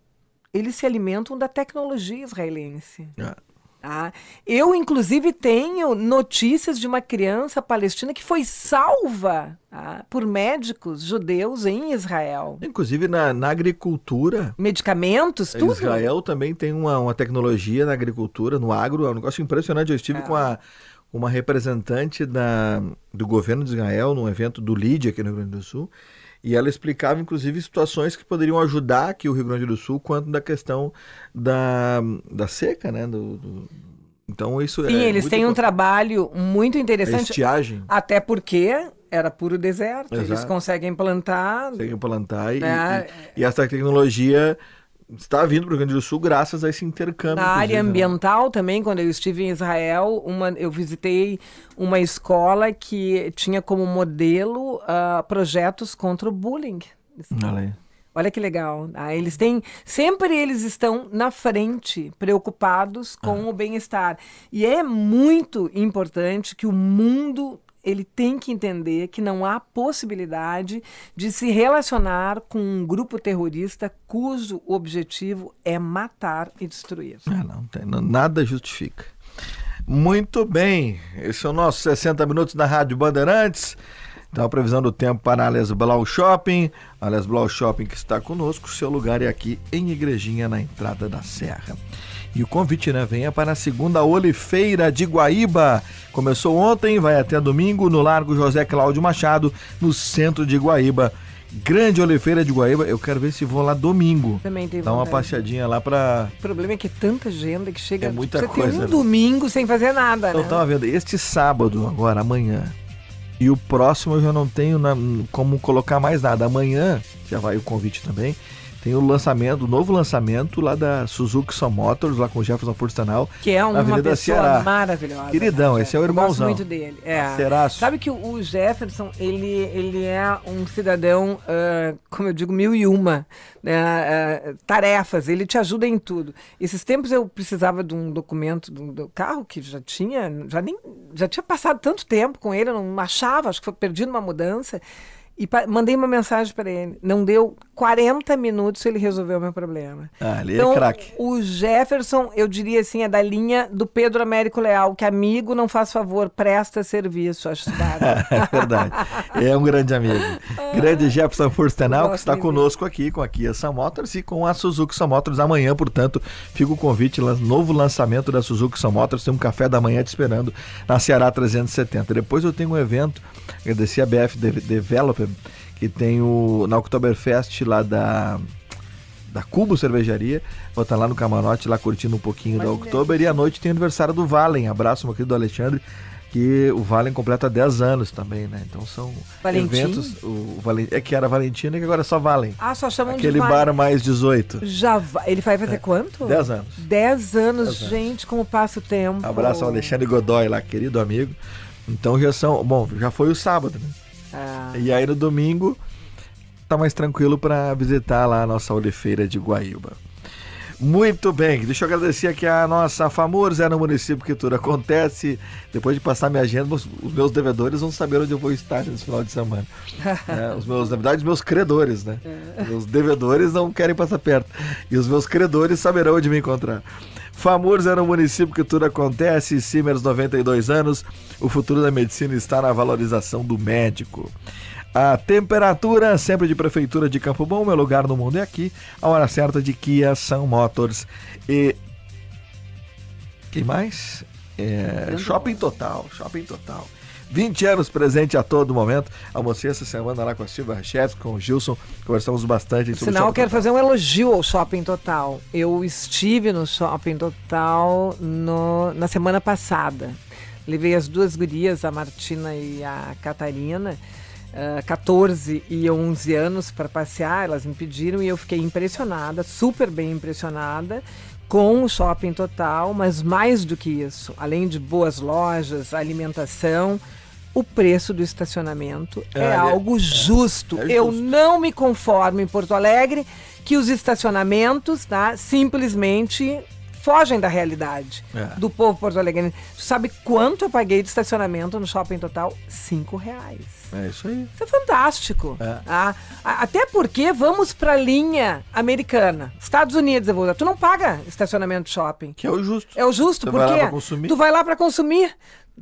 eles se alimentam da tecnologia israelense. Ah. Tá? Eu, inclusive, tenho notícias de uma criança palestina que foi salva tá? por médicos judeus em Israel. Inclusive na, na agricultura. Medicamentos, tudo. Israel também tem uma, uma, tecnologia na agricultura, no agro. É um negócio impressionante. Eu estive é. com a, uma representante da, do governo de Israel num evento do LID aqui no Rio Grande do Sul. E ela explicava, inclusive, situações que poderiam ajudar aqui o Rio Grande do Sul quanto da questão da, da seca, né? Do, do... Então isso Sim, é. Sim, eles têm um trabalho muito interessante. A estiagem. Até porque era puro deserto. Exato. Eles conseguem plantar. Conseguem plantar e, né? e, e essa tecnologia está vindo para o Rio Grande do Sul graças a esse intercâmbio. Na área né? ambiental também, quando eu estive em Israel, uma, eu visitei uma escola que tinha como modelo uh, projetos contra o bullying. Olha, Olha que legal. Ah, eles têm sempre eles estão na frente, preocupados com ah. o bem-estar. E é muito importante que o mundo ele tem que entender que não há possibilidade de se relacionar com um grupo terrorista cujo objetivo é matar e destruir. Ah, não, tem, nada justifica. Muito bem, esse é o nosso 60 Minutos na Rádio Bandeirantes. Então, a previsão do tempo para a Alias Blau Shopping. A Blau Shopping que está conosco, seu lugar é aqui em Igrejinha, na entrada da Serra. E o convite, né? Venha para a segunda Olifeira de Guaíba. Começou ontem, vai até domingo, no Largo José Cláudio Machado, no centro de Guaíba. Grande Olifeira de Guaíba, eu quero ver se vou lá domingo. Também tem Dá uma passeadinha lá para. O problema é que é tanta agenda que chega. É muita você coisa. Você tem um né? domingo sem fazer nada. Então né? tava tá vendo, este sábado, agora, amanhã. E o próximo eu já não tenho na, como colocar mais nada. Amanhã já vai o convite também. Tem o lançamento, o novo lançamento lá da Suzuki Son Motors, lá com o Jefferson Portanal. Que é uma, uma maravilhosa. Queridão, né, esse é o irmãozão. Eu gosto muito dele. É. Tá Sabe que o Jefferson, ele, ele é um cidadão, uh, como eu digo, mil e uma né, uh, tarefas. Ele te ajuda em tudo. Esses tempos eu precisava de um documento do, do carro que já tinha, já nem, já tinha passado tanto tempo com ele, eu não achava, acho que foi perdido uma mudança. E mandei uma mensagem para ele. Não deu 40 minutos ele resolveu o meu problema. Ah, ele é então, é craque. O Jefferson, eu diria assim, é da linha do Pedro Américo Leal, que amigo não faz favor, presta serviço. Acho é verdade. É um grande amigo. Ah. grande Jefferson Furstenal, que está conosco aqui com a Kia Motors e com a Suzuki Sam Motors amanhã, portanto, fica o convite, novo lançamento da Suzuki Sam Motors, tem um café da manhã te esperando na Ceará 370. Depois eu tenho um evento, agradecer a BF Developer que tem o na Oktoberfest lá da da Cubo Cervejaria. Vou estar lá no camarote, lá curtindo um pouquinho Imagina. da Oktober. E à noite tem aniversário do Valen. Abraço, meu querido Alexandre, que o Valen completa 10 anos também, né? Então são Valentim? eventos. O, o Valen, é que era Valentina e agora é só Valen. Ah, só chamam Aquele de Aquele bar mais 18. Já Ele vai fazer é. quanto? 10 anos. 10 anos, anos, gente, como passa o tempo. Abraço ao Alexandre Godoy lá, querido amigo. Então já são. Bom, já foi o sábado, né? E aí no domingo tá mais tranquilo para visitar lá a nossa olifeira de Guaíba. Muito bem, deixa eu agradecer aqui a nossa famosa é no município que tudo acontece. Depois de passar minha agenda, os meus devedores vão saber onde eu vou estar nesse final de semana. é, os meus, na verdade, os meus credores, né? É. Os devedores não querem passar perto. E os meus credores saberão onde me encontrar. Famurs é no município que tudo acontece, Simers 92 anos, o futuro da medicina está na valorização do médico. A temperatura, sempre de Prefeitura de Campo Bom, meu lugar no mundo é aqui. A hora certa de Kia, São Motors e. Quem mais? É... Shopping Total, Shopping Total. 20 anos presente a todo momento. Almocei essa semana lá com a Silvia Rachef, com o Gilson, conversamos bastante sobre Sinal, o eu quero Total. fazer um elogio ao Shopping Total. Eu estive no Shopping Total no, na semana passada. Levei as duas gurias, a Martina e a Catarina. 14 ah, e 11 anos para passear, elas me pediram e eu fiquei impressionada, super bem impressionada com o shopping total, mas mais do que isso, além de boas lojas, alimentação, o preço do estacionamento é, ah, é algo é, justo. É, justo. Eu não me conformo em Porto Alegre que os estacionamentos, tá, simplesmente fogem da realidade é. do povo porto alegre. Tu sabe quanto eu paguei de estacionamento no shopping total? Cinco reais. É isso aí. Isso é fantástico. É. Ah, até porque vamos a linha americana. Estados Unidos, eu vou usar. Tu não paga estacionamento de shopping. Que é o justo. É o justo, porque tu vai lá para consumir.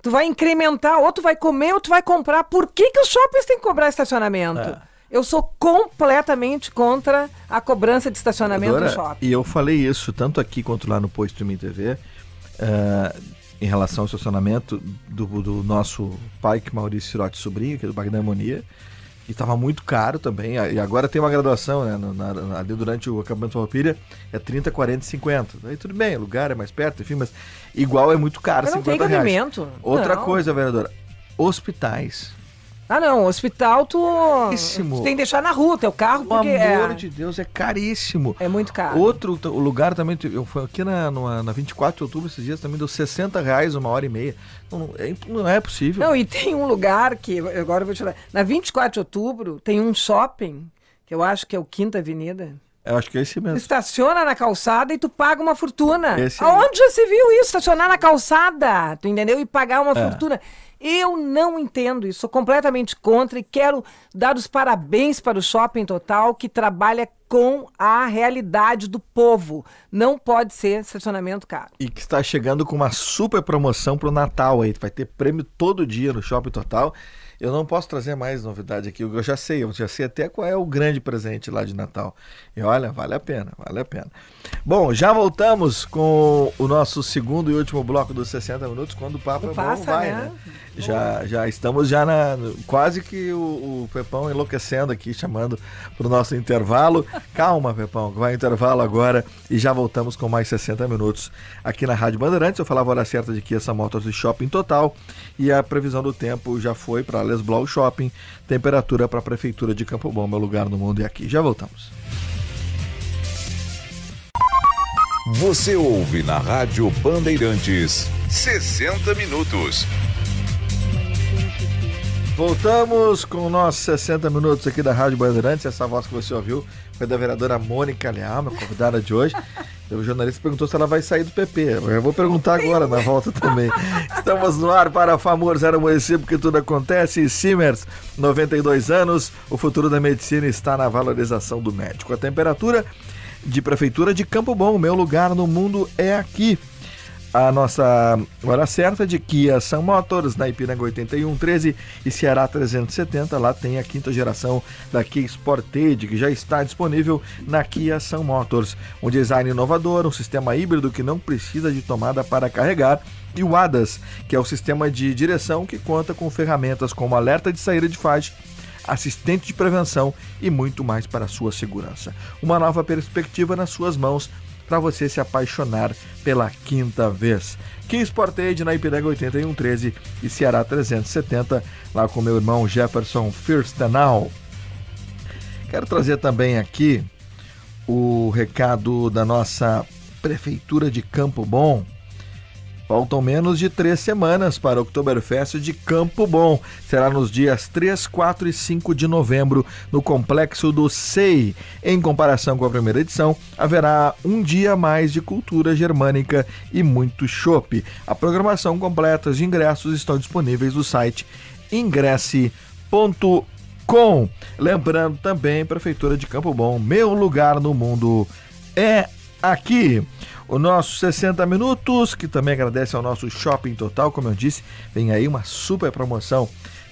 Tu vai incrementar, ou tu vai comer, ou tu vai comprar. Por que, que os shoppings têm que cobrar estacionamento? É. Eu sou completamente contra a cobrança de estacionamento no shopping. E eu falei isso tanto aqui quanto lá no Post Streaming TV, uh, eh, em relação ao estacionamento do, do nosso pai, que é Maurício Sirote Sobrinho, que é do Bagdamonia. E estava muito caro também. E agora tem uma graduação, né? Na, na, ali durante o acampamento Farroupilha é 30, 40, 50. aí tudo bem, o lugar é mais perto, enfim, mas igual é muito caro. Mas não tem cabimento. Outra não. coisa, vereadora, hospitais ah, não, hospital tu, caríssimo. tu tem que deixar na rua teu carro, porque Pelo amor é... de Deus, é caríssimo. É muito caro. Outro lugar também, eu fui aqui na, numa, na 24 de outubro esses dias, também deu 60 reais uma hora e meia. Não, é, não é possível. Não, e tem um lugar que, agora eu vou te falar, na 24 de outubro tem um shopping, que eu acho que é o Quinta Avenida, eu acho que é esse mesmo. Estaciona na calçada e tu paga uma fortuna. Esse Aonde já se viu isso? Estacionar na calçada, tu entendeu? E pagar uma é. fortuna. Eu não entendo isso, sou completamente contra e quero dar os parabéns para o Shopping Total, que trabalha com a realidade do povo. Não pode ser estacionamento caro. E que está chegando com uma super promoção para o Natal aí. Vai ter prêmio todo dia no Shopping Total. Eu não posso trazer mais novidade aqui. Eu já sei, eu já sei até qual é o grande presente lá de Natal. E olha, vale a pena, vale a pena. Bom, já voltamos com o nosso segundo e último bloco dos 60 minutos, quando o papo o é passa, bom, vai, né? né? Já, já estamos já na quase que o, o Pepão enlouquecendo aqui, chamando para o nosso intervalo. Calma, Pepão, vai intervalo agora e já voltamos com mais 60 minutos aqui na Rádio Bandeirantes. Eu falava a hora certa de que essa moto de shopping total e a previsão do tempo já foi para Thales Blau Shopping. Temperatura para a Prefeitura de Campo Bom, meu lugar no mundo e aqui. Já voltamos. Você ouve na Rádio Bandeirantes 60 Minutos. Voltamos com nossos 60 minutos aqui da Rádio Bandeirantes. Essa voz que você ouviu foi da vereadora Mônica Leal, minha convidada de hoje. O jornalista perguntou se ela vai sair do PP. Eu vou perguntar agora na volta também. Estamos no ar para Famor Zero Município, que tudo acontece. Simers, 92 anos. O futuro da medicina está na valorização do médico. A temperatura de Prefeitura de Campo Bom, meu lugar no mundo é aqui a nossa hora certa de Kia São Motors, na Ipiranga 8113 e Ceará 370. Lá tem a quinta geração da Kia Sportage, que já está disponível na Kia São Motors. Um design inovador, um sistema híbrido que não precisa de tomada para carregar e o ADAS, que é o sistema de direção que conta com ferramentas como alerta de saída de faixa, assistente de prevenção e muito mais para a sua segurança. Uma nova perspectiva nas suas mãos para você se apaixonar pela quinta vez. Kim Aid na Ipiranga 8113 e Ceará 370, lá com meu irmão Jefferson Firstenau. Quero trazer também aqui o recado da nossa Prefeitura de Campo Bom, Faltam menos de três semanas para o Oktoberfest de Campo Bom. Será nos dias 3, 4 e 5 de novembro, no complexo do SEI. Em comparação com a primeira edição, haverá um dia mais de cultura germânica e muito chopp. A programação completa de ingressos estão disponíveis no site ingresse.com. Lembrando também, Prefeitura de Campo Bom, meu lugar no mundo é aqui o nosso 60 Minutos, que também agradece ao nosso Shopping Total. Como eu disse, vem aí uma super promoção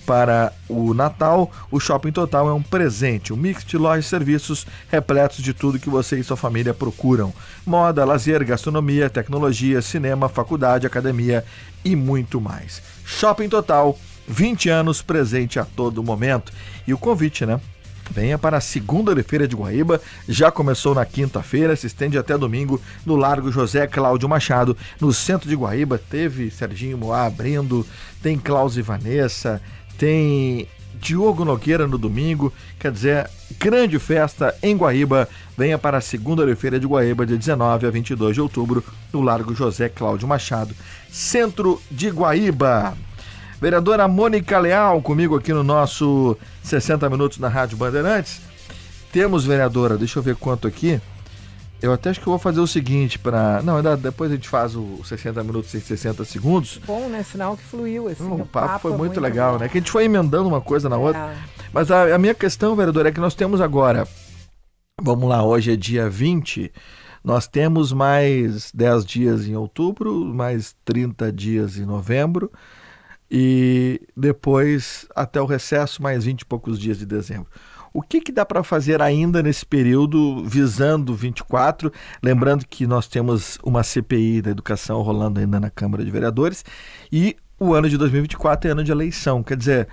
para o Natal. O Shopping Total é um presente, um mix de lojas e serviços repletos de tudo que você e sua família procuram: moda, lazer, gastronomia, tecnologia, cinema, faculdade, academia e muito mais. Shopping Total, 20 anos presente a todo momento. E o convite, né? venha para a segunda feira de Guaíba. Já começou na quinta-feira, se estende até domingo no Largo José Cláudio Machado, no centro de Guaíba. Teve Serginho Moá abrindo, tem Klaus e Vanessa, tem Diogo Nogueira no domingo. Quer dizer, grande festa em Guaíba. Venha para a segunda-feira de Guaíba, de 19 a 22 de outubro, no Largo José Cláudio Machado, centro de Guaíba. Vereadora Mônica Leal, comigo aqui no nosso 60 Minutos na Rádio Bandeirantes. Temos, vereadora, deixa eu ver quanto aqui. Eu até acho que eu vou fazer o seguinte para. Não, ainda, depois a gente faz o 60 minutos e 60 segundos. Bom, né? Sinal que fluiu esse. Hum, o papo, papo foi muito, muito legal, né? Que a gente foi emendando uma coisa na é. outra. Mas a, a, minha questão, vereadora, é que nós temos agora. Vamos lá, hoje é dia 20. Nós temos mais 10 dias em outubro, mais 30 dias em novembro, e depois até o recesso, mais 20 e poucos dias de dezembro. O que, que dá para fazer ainda nesse período, visando 24? Lembrando que nós temos uma CPI da educação rolando ainda na Câmara de Vereadores e o ano de 2024 é ano de eleição. Quer dizer,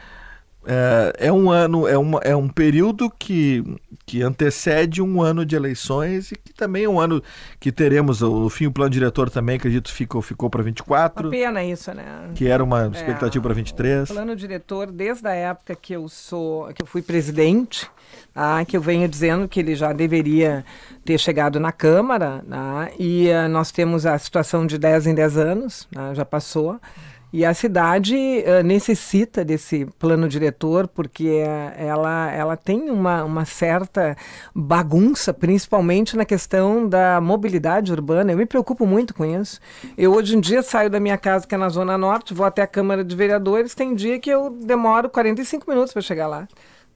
é, é, um ano, é, uma, é um período que, que antecede um ano de eleições e que também é um ano que teremos, o, o fim, o plano diretor também, acredito, ficou, ficou para 24. Uma pena isso, né? Que era uma é. expectativa é, para 23. O plano diretor, desde a época que eu sou, que eu fui presidente, tá? que eu venho dizendo que ele já deveria ter chegado na Câmara, tá? e uh, nós temos a situação de 10 em 10 anos, tá? já passou. E a cidade uh, necessita desse plano diretor porque eh, ela, ela tem uma, uma certa bagunça, principalmente na questão da mobilidade urbana. Eu me preocupo muito com isso. Eu hoje em dia saio da minha casa, que é na Zona Norte, vou até a Câmara de Vereadores. Tem dia que eu demoro 45 minutos para chegar lá.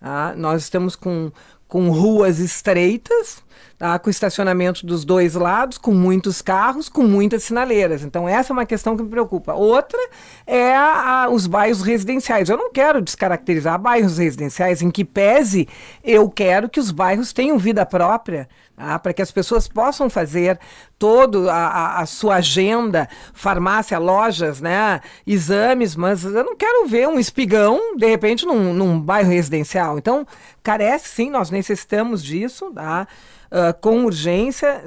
Tá? Nós estamos com, com ruas estreitas, tá? com estacionamento dos dois lados, com muitos carros, com muitas sinaleiras. Então, essa é uma questão que me preocupa. Outra é a, a, os bairros residenciais. Eu não quero descaracterizar bairros residenciais, em que pese eu quero que os bairros tenham vida própria ah, para que as pessoas possam fazer toda a, sua agenda, farmácia, lojas, né, exames, mas eu não quero ver um espigão, de repente, num, num bairro residencial. Então, carece sim, nós necessitamos disso, tá? Uh, com urgência.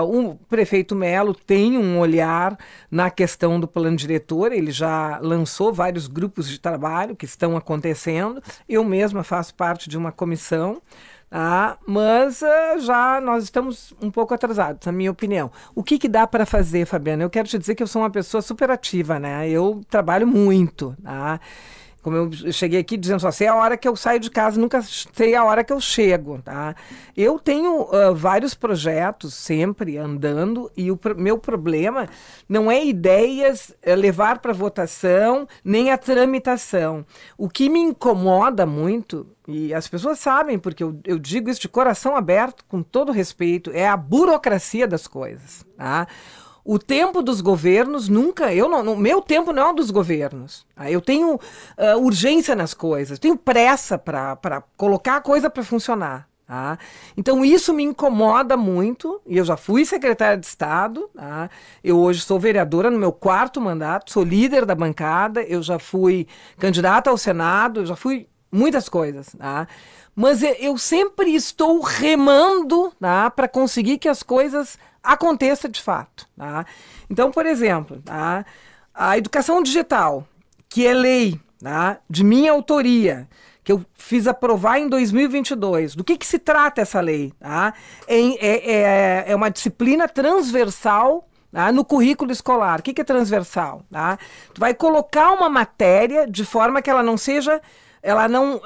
Uh, o prefeito Melo tem um olhar na questão do plano diretor, ele já lançou vários grupos de trabalho que estão acontecendo. Eu mesma faço parte de uma comissão ah, mas ah, já nós estamos um pouco atrasados, na minha opinião. O que, que dá para fazer, Fabiana? Eu quero te dizer que eu sou uma pessoa super ativa, né? Eu trabalho muito, tá? Como eu cheguei aqui dizendo só sei a hora que eu saio de casa, nunca sei a hora que eu chego, tá? Eu tenho uh, vários projetos sempre andando e o pro meu problema não é ideias é levar para votação nem a tramitação. O que me incomoda muito e as pessoas sabem, porque eu, eu, digo isso de coração aberto, com todo respeito, é a burocracia das coisas. Tá? O tempo dos governos nunca, eu não, no meu tempo não é o dos governos. Tá? Eu tenho uh, urgência nas coisas, tenho pressa para colocar a coisa para funcionar. Tá? Então isso me incomoda muito. E eu já fui secretária de Estado. Tá? Eu hoje sou vereadora no meu quarto mandato, sou líder da bancada. Eu já fui candidata ao Senado. Eu já fui muitas coisas, tá? Mas eh, eu sempre estou remando, tá? Para conseguir que as coisas aconteça de fato. Tá? Então, por exemplo, tá? a educação digital, que é lei tá? de minha autoria, que eu fiz aprovar em 2022. Do que, que se trata essa lei? Tá? É, é, é, é uma disciplina transversal tá? no currículo escolar. O que, que é transversal? Tá? Tu vai colocar uma matéria de forma que ela não seja, ela não uh,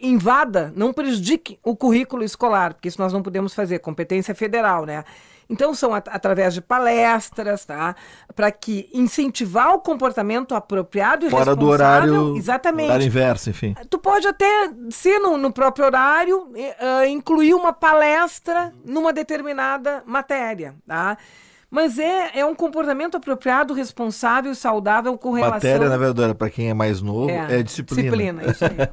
invada, não prejudique o currículo escolar, porque isso nós não podemos fazer, competência federal, né? Então, são at através de palestras, tá? Para que incentivar o comportamento apropriado e Fora responsável. do horário. Exatamente. Horário inverso, enfim. Ah, tu pode até, ser no, no próprio horário, uh, incluir uma palestra numa determinada matéria, tá? Mas é, é um comportamento apropriado, responsável, saudável com relação. Matéria, na verdade, para quem é mais novo, é, é disciplina. Disciplina, isso aí.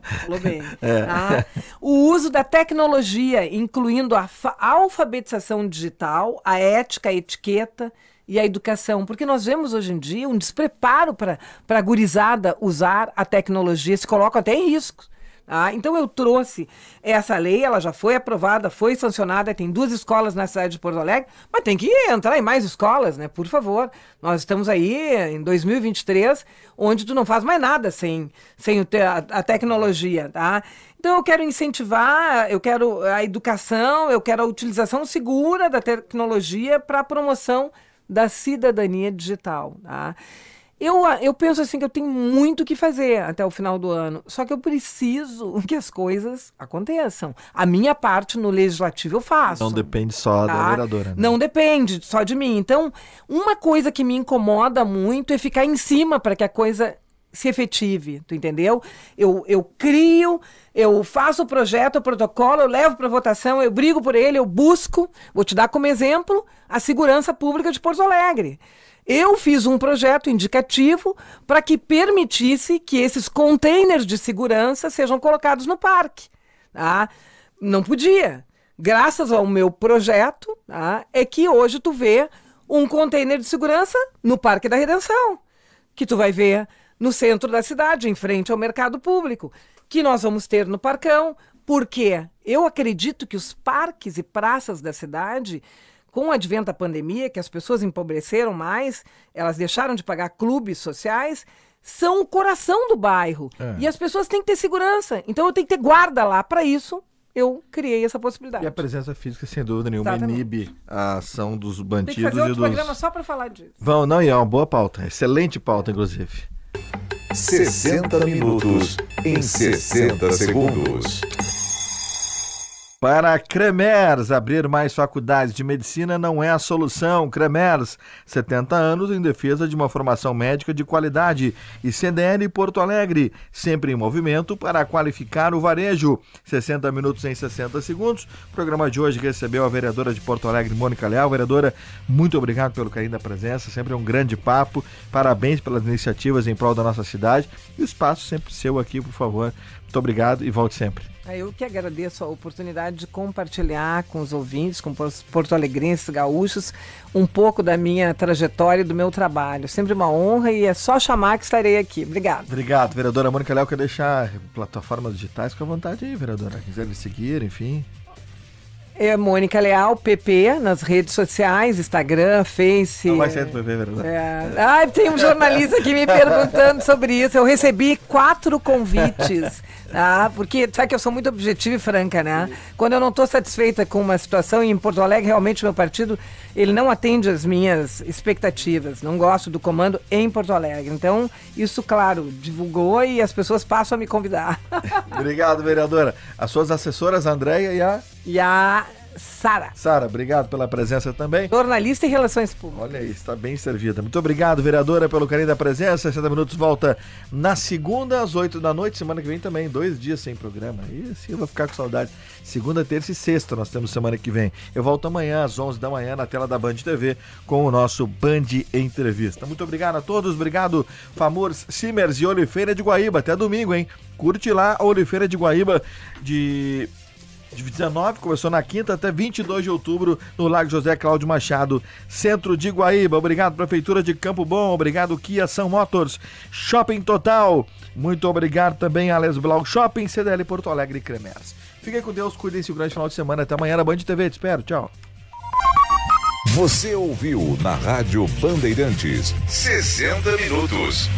É. Ah, o uso da tecnologia, incluindo a alfabetização digital, a ética, a etiqueta e a educação, porque nós vemos hoje em dia um despreparo para a gurizada usar a tecnologia, se colocam até em risco. Ah, então eu trouxe essa lei, ela já foi aprovada, foi sancionada, tem duas escolas na cidade de Porto Alegre, mas tem que entrar em mais escolas, né? Por favor. Nós estamos aí em 2023, onde tu não faz mais nada sem, sem a, a tecnologia, tá? Então eu quero incentivar, eu quero a educação, eu quero a utilização segura da tecnologia para a promoção da cidadania digital, tá? Eu, ah, eu penso assim que eu tenho muito que fazer até o final do ano. Só que eu preciso que as coisas aconteçam. A minha parte no legislativo eu faço. Não depende só tá? da vereadora. Né? Não depende só de mim. Então, uma coisa que me incomoda muito é ficar em cima para que a coisa se efetive, tu entendeu? Eu, eu crio, eu faço o projeto, o protocolo, eu levo para votação, eu brigo por ele, eu busco. Vou te dar como exemplo a segurança pública de Porto Alegre. Eu fiz um projeto indicativo para que permitisse que esses containers de segurança sejam colocados no parque. Tá? Não podia. Graças ao meu projeto, tá? é que hoje tu vê um container de segurança no Parque da Redenção, que tu vai ver no centro da cidade, em frente ao mercado público, que nós vamos ter no Parcão, porque eu acredito que os parques e praças da cidade com o advento da pandemia, que as pessoas empobreceram mais, elas deixaram de pagar clubes sociais, são o coração do bairro. É. E as pessoas têm que ter segurança. Então eu tenho que ter guarda lá. Para isso, eu criei essa possibilidade. E a presença física, sem dúvida nenhuma, Exatamente. inibe a ação dos bandidos Tem que fazer outro e dos... programa só para falar disso. Vão, não, e é uma boa pauta. Excelente pauta, inclusive. 60 minutos em 60 segundos. Para Cremers, abrir mais faculdades de medicina não é a solução. Cremers, 70 anos em defesa de uma formação médica de qualidade. E CDL Porto Alegre, sempre em movimento para qualificar o varejo. 60 minutos em 60 segundos. O programa de hoje recebeu a vereadora de Porto Alegre, Mônica Leal. Vereadora, muito obrigado pelo carinho da presença. Sempre um grande papo. Parabéns pelas iniciativas em prol da nossa cidade. E o espaço sempre seu aqui, por favor, muito obrigado e volte sempre. É, eu que agradeço a oportunidade de compartilhar com os ouvintes, com os porto-alegrenses, gaúchos, um pouco da minha trajetória e do meu trabalho. Sempre uma honra e é só chamar que estarei aqui. Obrigado. Obrigado, vereadora Mônica Léo. Quer deixar plataformas digitais com à vontade aí, vereadora. Quiser me seguir, enfim. É Mônica Leal, PP, nas redes sociais, Instagram, Face. Não vai ser do PP, é verdade. É. tem um jornalista aqui me perguntando sobre isso. Eu recebi quatro convites. Ah, porque sabe que eu sou muito objetiva e franca, né? Sim. Quando eu não estou satisfeita com uma situação, e em Porto Alegre, realmente, o meu partido, ele não atende as minhas expectativas. Não gosto do comando em Porto Alegre. Então, isso, claro, divulgou e as pessoas passam a me convidar. Obrigado, vereadora. As suas assessoras, a Andréia e a... E a Sara. Sara, obrigado pela presença também. Jornalista em Relações Públicas. Olha aí, está bem servida. Muito obrigado, vereadora, pelo carinho da presença. 60 Minutos volta na segunda, às 8 da noite. Semana que vem também, dois dias sem programa. E assim eu vou ficar com saudade. Segunda, terça e sexta nós temos semana que vem. Eu volto amanhã, às 11 da manhã, na tela da Band TV, com o nosso Band Entrevista. Muito obrigado a todos. Obrigado, Famores, Simers e Olifeira de Guaíba. Até domingo, hein? Curte lá a Olifeira de Guaíba de de 19, começou na quinta até 22 de outubro no Lago José Cláudio Machado, centro de Guaíba. Obrigado, Prefeitura de Campo Bom, obrigado, Kia São Motors, Shopping Total. Muito obrigado também Alex Blau Shopping, CDL Porto Alegre e Cremers. Fiquem com Deus, cuidem-se um grande final de semana. Até amanhã na Band TV, te espero. Tchau. Você ouviu na Rádio Bandeirantes 60 Minutos.